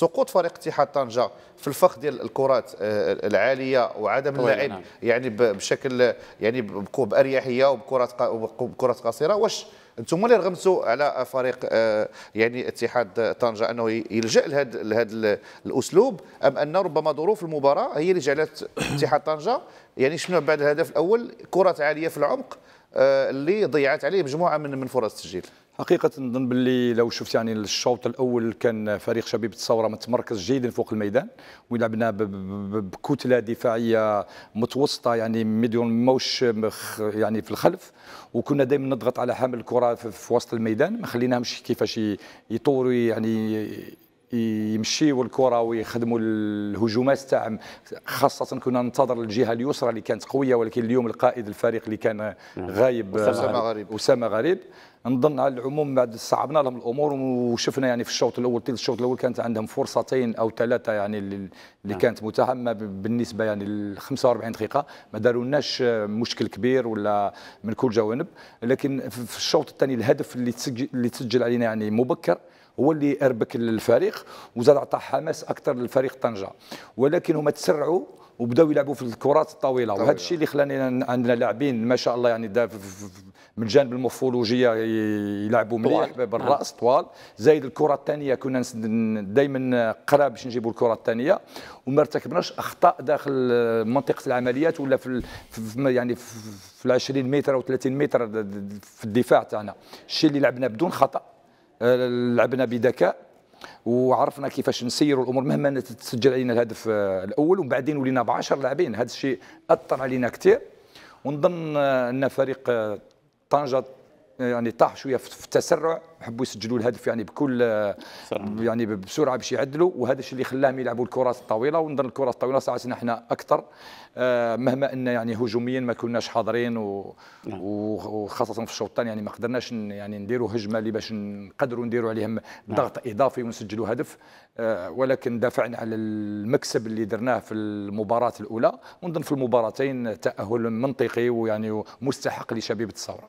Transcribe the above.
سقوط فريق اتحاد طنجه في الفخ ديال الكرات آه، العاليه وعدم اللعب نعم. يعني بشكل يعني باريحيه وبكرات وبكرات قصيره واش انتم اللي رغمتوا على فريق آه، يعني اتحاد طنجه انه يلجا لهذا لهذا الاسلوب ام ان ربما ظروف المباراه هي اللي جعلت اتحاد طنجه يعني شنو بعد الهدف الاول كرات عاليه في العمق آه، اللي ضيعت عليه مجموعه من من فرص التسجيل حقيقة نظن باللي لو شفت يعني الشوط الأول كان فريق شبيبة الثورة متمركز جيدا فوق الميدان ولعبنا بكتلة دفاعية متوسطة يعني ميديون موش يعني في الخلف وكنا دائما نضغط على حامل الكرة في وسط الميدان ما خليناهمش كيفاش يطوروا يعني يمشيوا الكره ويخدموا الهجومات تاعهم خاصه كنا ننتظر الجهه اليسرى اللي كانت قويه ولكن اليوم القائد الفريق اللي كان غايب اسامه آه، غريب اسامه غريب نظن على العموم بعد صعبنا لهم الامور وشفنا يعني في الشوط الاول طيل الشوط الاول كانت عندهم فرصتين او ثلاثه يعني اللي نعم. كانت متاحه بالنسبه يعني ل 45 دقيقه ما دارولناش آه، مشكل كبير ولا من كل جوانب لكن في الشوط الثاني الهدف اللي تسجل اللي تسجل علينا يعني مبكر هو اللي اربك الفريق وزاد عطى حماس اكثر للفريق طنجه ولكن هما تسرعوا وبداو يلعبوا في الكرات الطويله وهذا الشيء اللي خلاني عندنا لاعبين ما شاء الله يعني من الجانب المورفولوجيه يلعبوا مليح نعم. بالراس طوال زايد الكره الثانيه كنا دائما قراب باش نجيبوا الكره الثانيه وما ارتكبناش اخطاء داخل منطقه العمليات ولا في يعني في 20 متر او 30 متر في الدفاع تاعنا الشيء اللي لعبنا بدون خطا آه، لعبنا بذكاء وعرفنا كيفاش نسيروا الامور مهما تسجل علينا الهدف آه، الاول وبعدين بعدين ولينا ب 10 لاعبين هذا الشيء اثر علينا كثير ونظن آه، ان فريق طنجه يعني طاح شويه في التسرع حبوا يسجلوا الهدف يعني بكل يعني بسرعه باش يعدلوا وهذا الشيء اللي خلاهم يلعبوا الكرات الطويله ونظن الكرات الطويله ساعتنا احنا اكثر آه، مهما ان يعني هجوميا ما كناش حاضرين و... نعم. وخاصه في الشوط الثاني يعني ما قدرناش يعني نديروا هجمه اللي باش نقدروا نديروا عليهم نعم. ضغط اضافي ونسجلوا هدف آه، ولكن دافعنا على المكسب اللي درناه في المباراه الاولى ونظن في المباراتين تاهل منطقي ويعني مستحق لشبيبه الثوره